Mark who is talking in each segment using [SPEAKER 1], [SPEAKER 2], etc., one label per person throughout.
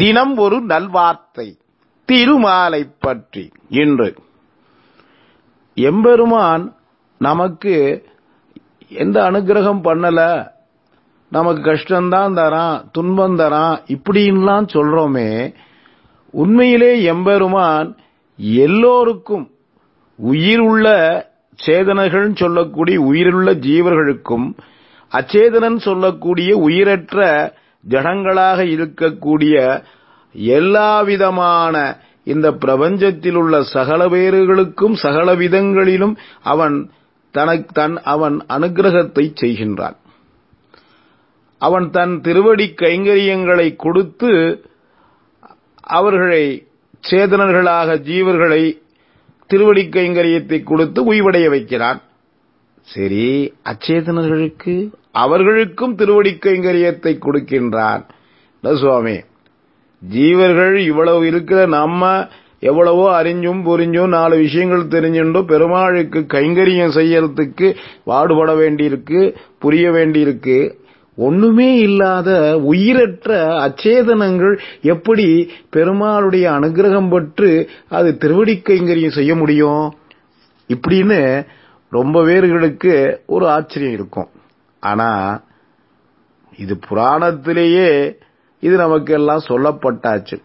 [SPEAKER 1] தினம் ஒரு நல்வார்த்தை திருமாலை பற்றி இன்று எம்பெருமான் நமக்கு எந்த அனுகிரகம் பண்ணல நமக்கு கஷ்டம்தான் தரான் துன்பம் தரான் இப்படின்லாம் சொல்றோமே உண்மையிலே எம்பெருமான் எல்லோருக்கும் உயிர் உள்ள சேதனர்கள் சொல்லக்கூடிய உயிருள்ள ஜீவர்களுக்கும் அச்சேதனன் சொல்லக்கூடிய உயிரற்ற ஜடங்களாக இருக்கக்கூடிய எல்லாவிதமான இந்த பிரபஞ்சத்தில் உள்ள சகல வேறுகளுக்கும் சகல விதங்களிலும் அவன் தனக்கு தன் அவன் அனுகிரகத்தை செய்கின்றான் அவன் தன் திருவடி கைங்கரியங்களை கொடுத்து அவர்களை சேதனர்களாக ஜீவர்களை திருவடி கைங்கரியத்தை கொடுத்து உய்வடைய வைக்கிறான் சரி அச்சேதனர்களுக்கு அவர்களுக்கும் திருவடி கைங்கரியத்தை கொடுக்கின்றான் சுவாமி ஜீவர்கள் இவ்வளவு இருக்கிற நம்ம எவ்வளவோ அறிஞ்சும் புரிஞ்சும் நாலு விஷயங்கள் தெரிஞ்சுண்டும் பெருமாளுக்கு கைங்கரியம் செய்யறதுக்கு பாடுபட வேண்டியிருக்கு புரிய வேண்டியிருக்கு ஒண்ணுமே இல்லாத உயிரற்ற அச்சேதனங்கள் எப்படி பெருமாளுடைய அனுகிரகம் பெற்று அது திருவடிக்கைங்கரியம் செய்ய முடியும் இப்படின்னு ரொம்ப பேர்களுக்கு ஒரு ஆச்சரியம் இருக்கும் ஆனால் இது புராணத்திலேயே இது நமக்கு எல்லாம் சொல்லப்பட்டாச்சு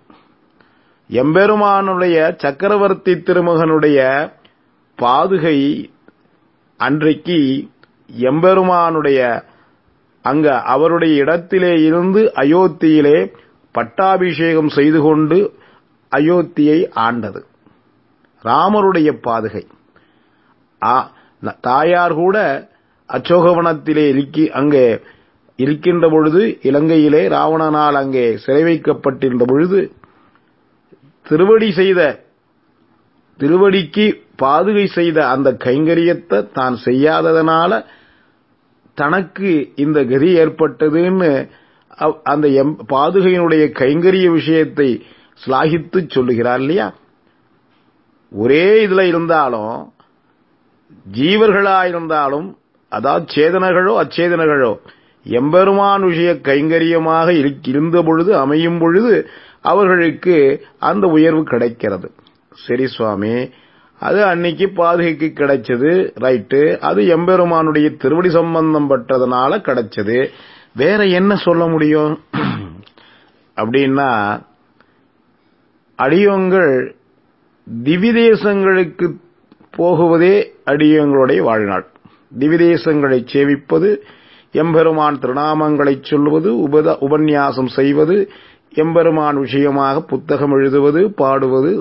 [SPEAKER 1] எம்பெருமானுடைய சக்கரவர்த்தி திருமகனுடைய பாதுகை அன்றைக்கு எம்பெருமானுடைய அங்க அவருடைய இடத்திலே இருந்து அயோத்தியிலே பட்டாபிஷேகம் செய்து கொண்டு அயோத்தியை ஆண்டது ராமருடைய பாதுகை தாயார் கூட அச்சோகவனத்திலே இருக்கி அங்கே இருக்கின்ற பொழுது இலங்கையிலே ராவணனால் அங்கே சிறை வைக்கப்பட்டிருந்த பொழுது திருவடி செய்த திருவடிக்கு பாதுகை செய்த அந்த கைங்கரியத்தை தான் செய்யாததனால தனக்கு இந்த கதி ஏற்பட்டதுன்னு அந்த எம் பாதுகையினுடைய கைங்கரிய விஷயத்தை ஸ்லாகித்து சொல்லுகிறார் இல்லையா ஒரே இதுல இருந்தாலும் ஜீவர்களாயிருந்தாலும் அதாவது சேதனர்களோ அச்சேதனர்களோ எம்பெருமான் விஷய கைங்கரியமாக இருந்த பொழுது அமையும் பொழுது அவர்களுக்கு அந்த உயர்வு கிடைக்கிறது சரி சுவாமி அது அன்னைக்கு பாதுகைக்கு கிடைச்சது ரைட்டு அது எம்பெருமானுடைய திருவடி சம்பந்தம் பட்டதுனால கிடைச்சது வேற என்ன சொல்ல முடியும் அப்படின்னா அடியோங்கள் திவிதேசங்களுக்கு போகுவதே அடியங்களுடைய வாழ்நாள் திவிதேசங்களை சேவிப்பது எம்பெருமான் திருநாமங்களை சொல்வது உபத உபன்யாசம் செய்வது எம்பெருமான் விஷயமாக புத்தகம் எழுதுவது பாடுவது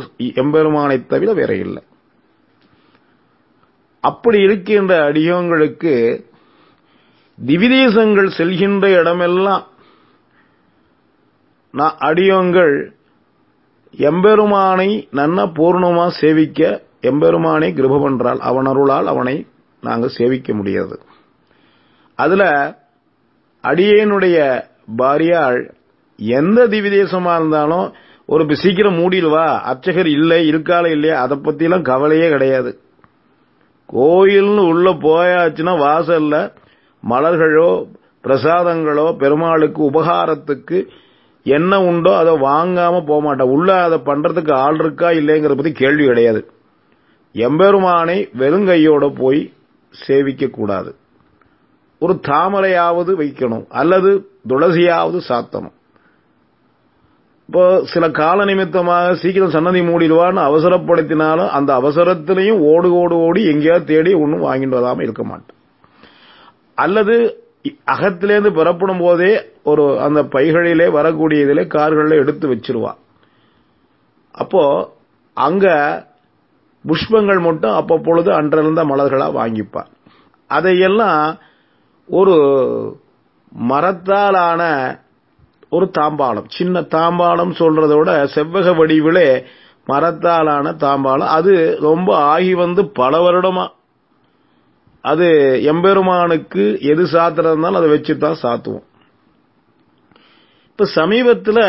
[SPEAKER 1] எம்பெருமானை தவிர வேற இல்லை அப்படி இருக்கின்ற அடியோங்களுக்கு திவிதேசங்கள் செல்கின்ற இடமெல்லாம் அடியோங்கள் எம்பெருமானை நன்ன பூர்ணமா சேவிக்க எம்பெருமானை என்றால் அவன் அருளால் அவனை நாங்கள் சேவிக்க முடியாது அதில் அடியேனுடைய பாரியாள் எந்த திவிதேசமாக இருந்தாலும் ஒரு சீக்கிரம் வா அர்ச்சகர் இல்லை இருக்கால இல்லையா அதை பற்றிலாம் கவலையே கிடையாது கோயில்னு உள்ளே போயாச்சுன்னா வாசலில் மலர்களோ பிரசாதங்களோ பெருமாளுக்கு உபகாரத்துக்கு என்ன உண்டோ அதை வாங்காமல் போக மாட்டேன் உள்ளே அதை பண்ணுறதுக்கு ஆள் இருக்கா இல்லைங்கிற பற்றி கேள்வி கிடையாது எம்பெருமானை வெறுங்கையோட போய் சேவிக்க கூடாது ஒரு தாமரையாவது வைக்கணும் அல்லது துளசியாவது சாத்தணும் இப்போ சில கால நிமித்தமாக சீக்கிரம் சன்னதி மூடிடுவான்னு அவசரப்படுத்தினாலும் அந்த அவசரத்திலையும் ஓடு ஓடு ஓடி எங்கேயாவது தேடி ஒன்றும் வாங்கிட்டு வராமல் இருக்க மாட்டேன் அல்லது அகத்திலேருந்து பெறப்படும் போதே ஒரு அந்த பைகளிலே வரக்கூடிய கார்களில் எடுத்து வச்சிருவா அப்போ அங்கே புஷ்பங்கள் மட்டும் அப்பப்பொழுது அன்றிருந்த மலர்களாக வாங்கிப்பார் அதையெல்லாம் ஒரு மரத்தாலான ஒரு தாம்பாளம் சின்ன தாம்பாளம் சொல்றதை விட செவ்வக வடிவிலே மரத்தாலான தாம்பாளம் அது ரொம்ப ஆகி வந்து பல வருடமா அது எம்பெருமானுக்கு எது சாத்துறதுனாலும் அதை வச்சு தான் சாத்துவோம் இப்ப சமீபத்தில்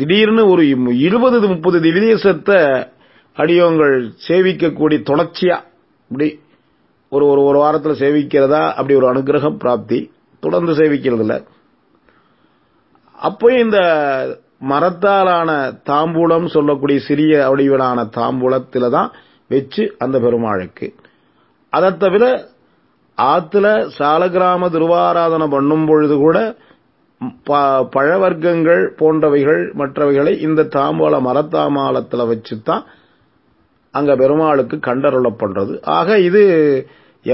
[SPEAKER 1] திடீர்னு ஒரு இருபது முப்பது திவ்யசத்தை அடியோங்கள் சேவிக்கக்கூடிய தொடர்ச்சியா இப்படி ஒரு ஒரு ஒரு வாரத்தில் சேவிக்கிறதா அப்படி ஒரு அனுகிரகம் பிராப்தி தொடர்ந்து சேவிக்கிறதுல அப்போ இந்த மரத்தாலான தாம்பூலம் சொல்லக்கூடிய சிறிய வடிவிலான தாம்பூலத்தில் தான் வச்சு அந்த பெருமாளுக்கு அதை தவிர ஆற்றுல சாலகிராம திருவாராதனை பண்ணும் பொழுது கூட பழவர்க்கங்கள் போன்றவைகள் மற்றவைகளை இந்த தாம்பூல மரத்தாமாலத்தில் வச்சு தான் அங்கே பெருமாளுக்கு கண்டருளப்படுறது ஆக இது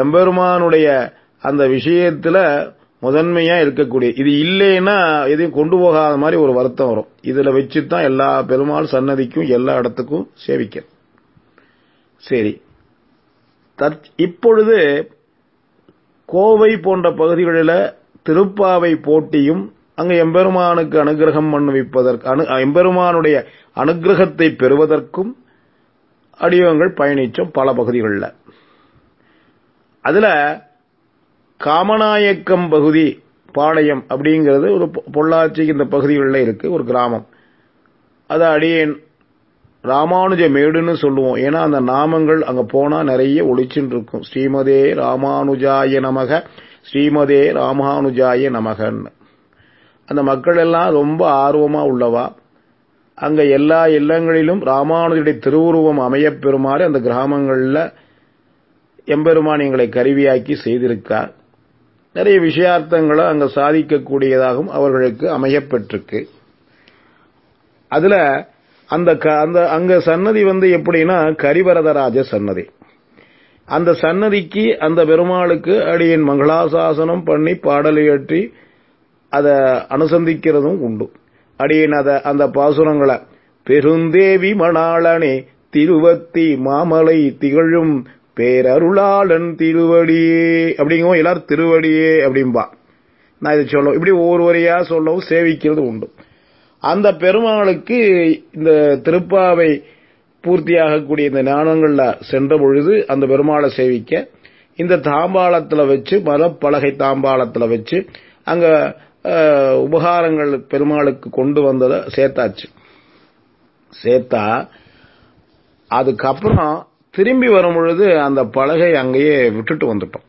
[SPEAKER 1] எம்பெருமானுடைய அந்த விஷயத்தில் முதன்மையாக இருக்கக்கூடிய இது இல்லைன்னா எதையும் கொண்டு போகாத மாதிரி ஒரு வருத்தம் வரும் இதில் வச்சு தான் எல்லா பெருமாள் சன்னதிக்கும் எல்லா இடத்துக்கும் சேவிக்க சரி இப்பொழுது கோவை போன்ற பகுதிகளில் திருப்பாவை போட்டியும் அங்கு எம்பெருமானுக்கு அனுகிரகம் பண்ணுவிப்பதற்கு அனு எம்பெருமானுடைய அனுகிரகத்தை பெறுவதற்கும் அடியோங்கள் பயணித்தோம் பல பகுதிகளில் அதில் காமநாயக்கம் பகுதி பாளையம் அப்படிங்கிறது ஒரு பொள்ளாச்சி இந்த பகுதிகளில் இருக்குது ஒரு கிராமம் அது அடியேன் ராமானுஜ மேடுன்னு சொல்லுவோம் ஏன்னா அந்த நாமங்கள் அங்கே போனால் நிறைய ஒழிச்சுன்னு இருக்கும் ஸ்ரீமதே ராமானுஜாய நமக ஸ்ரீமதே ராமானுஜாய நமகன்னு அந்த மக்கள் எல்லாம் ரொம்ப ஆர்வமாக உள்ளவா அங்கே எல்லா இல்லங்களிலும் ராமானுஜருடைய திருவுருவம் அமையப் பெறுமாறு அந்த கிராமங்களில் எம்பெருமான் எங்களை கருவியாக்கி செய்திருக்கார் நிறைய விஷயார்த்தங்களை அங்கே சாதிக்கக்கூடியதாகவும் அவர்களுக்கு அமையப்பெற்றிருக்கு அதில் அந்த க அந்த அங்கே சன்னதி வந்து எப்படின்னா கரிவரதராஜ சன்னதி அந்த சன்னதிக்கு அந்த பெருமாளுக்கு அடியின் மங்களாசாசனம் பண்ணி பாடலியற்றி அதை அனுசந்திக்கிறதும் உண்டு அடியினத அந்த பாசுரங்களை பெருந்தேவி மணாளனே திருவத்தி மாமலை திகழும் பேரருளாளன் திருவடியே அப்படிங்கவும் எல்லாரும் திருவடியே அப்படிம்பா நான் இதை சொல்லவும் இப்படி ஒவ்வொரு சொல்லவும் சேவிக்கிறது உண்டு அந்த பெருமாளுக்கு இந்த திருப்பாவை பூர்த்தியாகக்கூடிய இந்த ஞானங்களில் சென்ற பொழுது அந்த பெருமாளை சேவிக்க இந்த தாம்பாளத்தில் வச்சு மரப்பலகை தாம்பாளத்தில் வச்சு அங்கே உபகாரங்கள் பெருமாளுக்கு கொண்டு வந்ததை சேர்த்தாச்சு சேர்த்தா அதுக்கப்புறம் திரும்பி வரும் பொழுது அந்த பலகை அங்கேயே விட்டுட்டு வந்துட்டோம்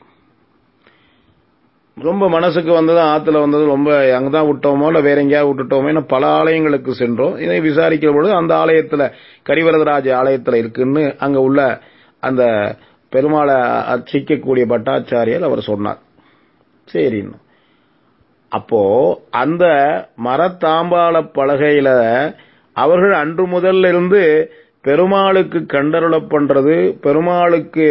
[SPEAKER 1] ரொம்ப மனசுக்கு வந்தது ஆற்றுல வந்தது ரொம்ப அங்கே தான் விட்டோமோ இல்லை வேற எங்கேயாவது விட்டுட்டோமோ ஏன்னா பல ஆலயங்களுக்கு சென்றோம் இதை விசாரிக்கிற பொழுது அந்த ஆலயத்தில் கரிவரதராஜ ஆலயத்தில் இருக்குன்னு அங்கே உள்ள அந்த பெருமாளை அர்ச்சிக்கக்கூடிய பட்டாச்சாரியர் அவர் சொன்னார் சரின்னு அப்போ அந்த மரத்தாம்பால பலகையில அவர்கள் அன்று முதல்ல இருந்து பெருமாளுக்கு கண்டருள பண்றது பெருமாளுக்கு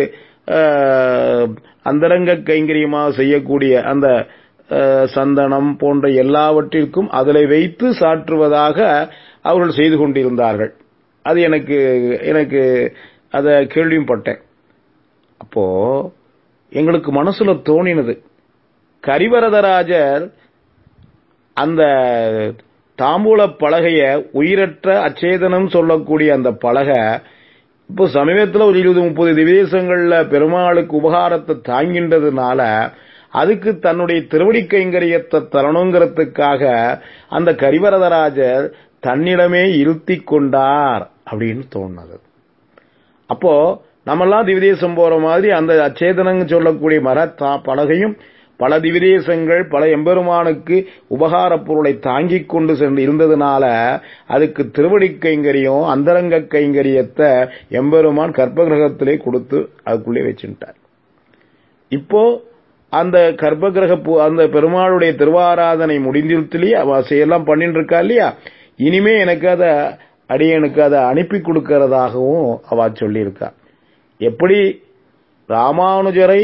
[SPEAKER 1] அந்தரங்க கைங்கரியமாக செய்யக்கூடிய அந்த சந்தனம் போன்ற எல்லாவற்றிற்கும் அதில் வைத்து சாற்றுவதாக அவர்கள் செய்து கொண்டிருந்தார்கள் அது எனக்கு எனக்கு அதை பட்டேன் அப்போ எங்களுக்கு மனசுல தோணினது கரிவரதராஜர் அந்த தாம்பூல பலகைய உயிரற்ற அச்சேதனம் சொல்லக்கூடிய அந்த பலகை இப்போ சமீபத்தில் ஒரு இருபது முப்பது திவேசங்களில் பெருமாளுக்கு உபகாரத்தை தாங்கின்றதுனால அதுக்கு தன்னுடைய திருவடி கைங்கரியத்தை தரணுங்கிறதுக்காக அந்த கரிவரதராஜர் தன்னிடமே இருத்தி கொண்டார் அப்படின்னு தோணுது அப்போ நம்மெல்லாம் திவிதேசம் போற மாதிரி அந்த அச்சேதனங்க சொல்லக்கூடிய மர பலகையும் பல திவிதேசங்கள் பல எம்பெருமானுக்கு உபகாரப் பொருளை தாங்கிக் கொண்டு சென்று இருந்ததுனால அதுக்கு திருவடி கைங்கரியம் அந்தரங்க கைங்கரியத்தை எம்பெருமான் கர்ப்பகிரகத்திலே கொடுத்து அதுக்குள்ளே வச்சுட்டார் இப்போ அந்த கர்ப்பகிரக அந்த பெருமாளுடைய திருவாராதனை முடிந்திருத்திலேயே வசையெல்லாம் பண்ணிட்டு இருக்கா இல்லையா இனிமே எனக்கு அதை அடியனுக்கு அதை அனுப்பி கொடுக்கிறதாகவும் அவ சொல்லியிருக்கா எப்படி ராமானுஜரை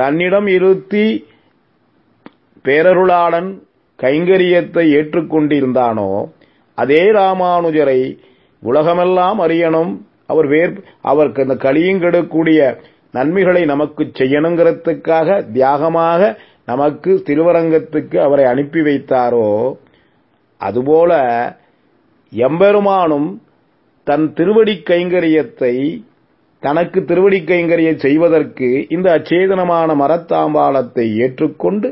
[SPEAKER 1] தன்னிடம் இருத்தி பேரருளாளன் கைங்கரியத்தை ஏற்றுக்கொண்டிருந்தானோ அதே ராமானுஜரை உலகமெல்லாம் அறியணும் அவர் வேர் அவருக்கு இந்த கலியுங்கெடக்கூடிய நன்மைகளை நமக்கு செய்யணுங்கிறதுக்காக தியாகமாக நமக்கு திருவரங்கத்துக்கு அவரை அனுப்பி வைத்தாரோ அதுபோல எம்பெருமானும் தன் திருவடி கைங்கரியத்தை தனக்கு திருவடி கைங்கரியை செய்வதற்கு இந்த அச்சேதனமான மரத்தாம்பாளத்தை ஏற்றுக்கொண்டு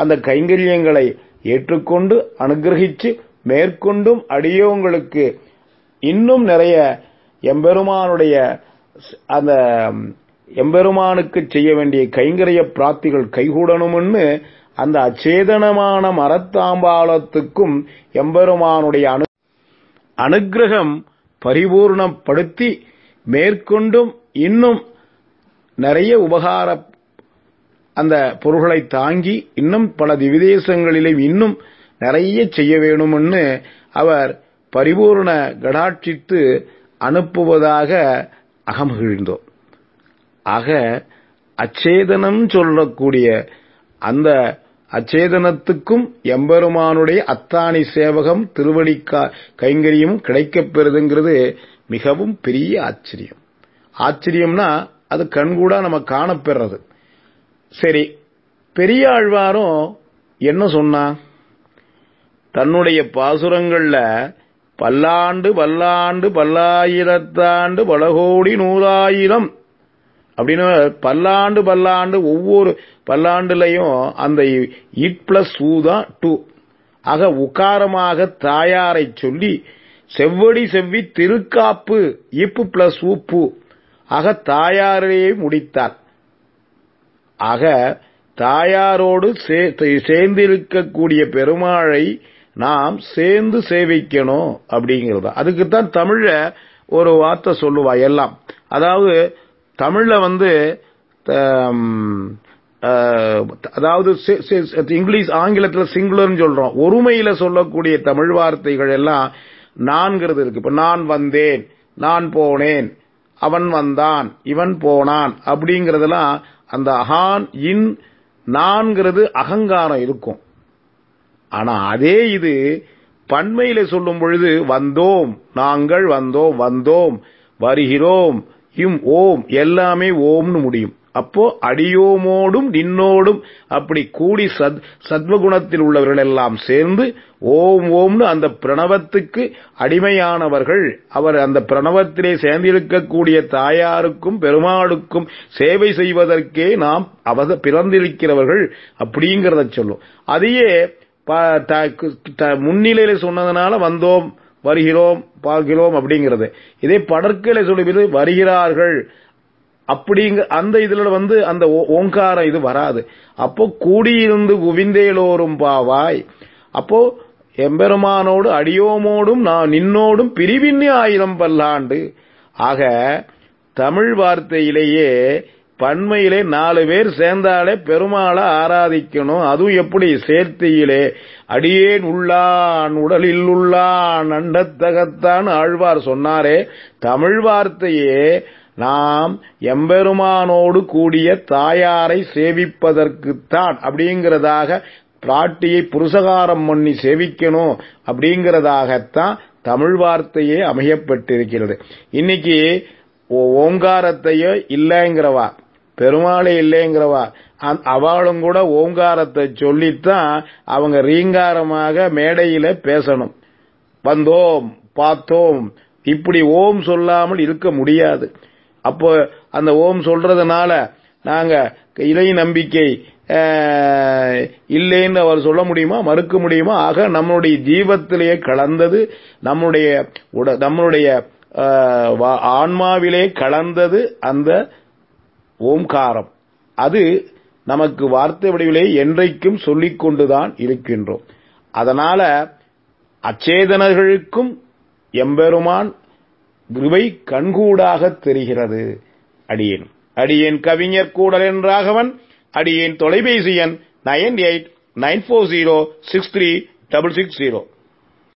[SPEAKER 1] அந்த கைங்கரியங்களை ஏற்றுக்கொண்டு அனுகிரகிச்சு மேற்கொண்டும் அடியவங்களுக்கு இன்னும் நிறைய எம்பெருமானுடைய அந்த எம்பெருமானுக்கு செய்ய வேண்டிய கைங்கரிய பிராப்திகள் கைகூடணும்னு அந்த அச்சேதனமான மரத்தாம்பாலத்துக்கும் எம்பெருமானுடைய அனு அனுகிரகம் பரிபூர்ணப்படுத்தி மேற்கொண்டும் இன்னும் நிறைய உபகார அந்த பொருள்களை தாங்கி இன்னும் பல திவிதேசங்களிலும் இன்னும் நிறைய செய்ய வேணும்னு அவர் பரிபூர்ண கடாட்சித்து அனுப்புவதாக அகமகிழ்ந்தோம் ஆக அச்சேதனம் சொல்லக்கூடிய அந்த அச்சேதனத்துக்கும் எம்பெருமானுடைய அத்தானி சேவகம் திருவடிக்கா கைங்கரியும் கிடைக்கப்பெறுதுங்கிறது மிகவும் பெரிய ஆச்சரியம் ஆச்சரியம்னா அது கண்கூடா நம்ம காணப்பெறது சரி பெரிய ஆழ்வாரும் என்ன சொன்னா தன்னுடைய பாசுரங்கள்ல பல்லாண்டு பல்லாண்டு பல்லாயிரத்தாண்டு பல கோடி நூறாயிரம் அப்படின்னு பல்லாண்டு பல்லாண்டு ஒவ்வொரு பல்லாண்டுலையும் அந்த இட் பிளஸ் டூ தான் டூ ஆக உக்காரமாக தாயாரை சொல்லி செவ்வடி செவ்வி திருக்காப்பு இப்பு பிளஸ் உப்பு ஆக தாயாரையே முடித்தார் ஆக தாயாரோடு சேர்ந்திருக்கக்கூடிய பெருமாளை நாம் சேர்ந்து சேவிக்கணும் அப்படிங்கிறது அதுக்குத்தான் தமிழ ஒரு வார்த்தை சொல்லுவா எல்லாம் அதாவது தமிழ்ல வந்து அதாவது இங்கிலீஷ் ஆங்கிலத்தில் சிங்குலர்னு சொல்றோம் ஒருமையில சொல்லக்கூடிய தமிழ் வார்த்தைகள் எல்லாம் நான்கிறது இருக்கு இப்ப நான் வந்தேன் நான் போனேன் அவன் வந்தான் இவன் போனான் அப்படிங்கறதெல்லாம் அந்த அகான் இன் நான்கிறது அகங்காரம் இருக்கும் ஆனா அதே இது பண்மையில சொல்லும் பொழுது வந்தோம் நாங்கள் வந்தோம் வந்தோம் வருகிறோம் இம் ஓம் எல்லாமே ஓம்னு முடியும் அப்போ அடியோமோடும் நின்னோடும் அப்படி கூடி சத் சத்வகுணத்தில் உள்ளவர்கள் எல்லாம் சேர்ந்து ஓம் ஓம்னு அந்த பிரணவத்துக்கு அடிமையானவர்கள் அவர் அந்த பிரணவத்திலே சேர்ந்திருக்கக்கூடிய தாயாருக்கும் பெருமாளுக்கும் சேவை செய்வதற்கே நாம் அவத பிறந்திருக்கிறவர்கள் அப்படிங்கிறத சொல்லும் அதையே முன்னிலையில சொன்னதுனால வந்தோம் வருகிறோம் பார்க்கிறோம் அப்படிங்கிறது இதே படற்கையில சொல்லுவது வருகிறார்கள் அப்படிங்க அந்த இதுல வந்து அந்த ஓங்காரம் இது வராது அப்போ கூடியிருந்து குவிந்தேலோரும் பாவாய் அப்போ எம்பெருமானோடு அடியோமோடும் நான் நின்னோடும் பிரிவின் ஆயிரம் பல்லாண்டு ஆக தமிழ் வார்த்தையிலேயே பன்மையிலே நாலு பேர் சேர்ந்தாலே பெருமாளை ஆராதிக்கணும் அதுவும் எப்படி சேர்த்தியிலே அடியேன் உள்ளான் உடலில் உள்ளான் அண்டத்தகத்தான் ஆழ்வார் சொன்னாரே தமிழ் வார்த்தையே நாம் எம்பெருமானோடு கூடிய தாயாரை சேவிப்பதற்குத்தான் அப்படிங்கிறதாக பிராட்டியை புருஷகாரம் பண்ணி சேவிக்கணும் அப்படிங்கிறதாகத்தான் தமிழ் வார்த்தையே அமையப்பட்டிருக்கிறது இன்னைக்கு ஓங்காரத்தையோ இல்லைங்கிறவா பெருமாளே இல்லைங்கிறவா அவளும் கூட ஓங்காரத்தை சொல்லித்தான் அவங்க ரீங்காரமாக மேடையில பேசணும் வந்தோம் பார்த்தோம் இப்படி ஓம் சொல்லாமல் இருக்க முடியாது அப்போ அந்த ஓம் சொல்றதுனால நாங்க இறை நம்பிக்கை இல்லைன்னு அவர் சொல்ல முடியுமா மறுக்க முடியுமா ஆக நம்மளுடைய ஜீவத்திலேயே கலந்தது நம்முடைய நம்மளுடைய ஆன்மாவிலே கலந்தது அந்த ஓம்காரம் அது நமக்கு வார்த்தை வடிவிலே என்றைக்கும் சொல்லிக் கொண்டுதான் இருக்கின்றோம் அதனால அச்சேதனர்களுக்கும் எம்பெருமான் கிருபை கண்கூடாக தெரிகிறது அடியேன் அடியேன் கவிஞர் என் ராகவன் அடியேன் தொலைபேசி எண் nine eight nine four zero six three double six zero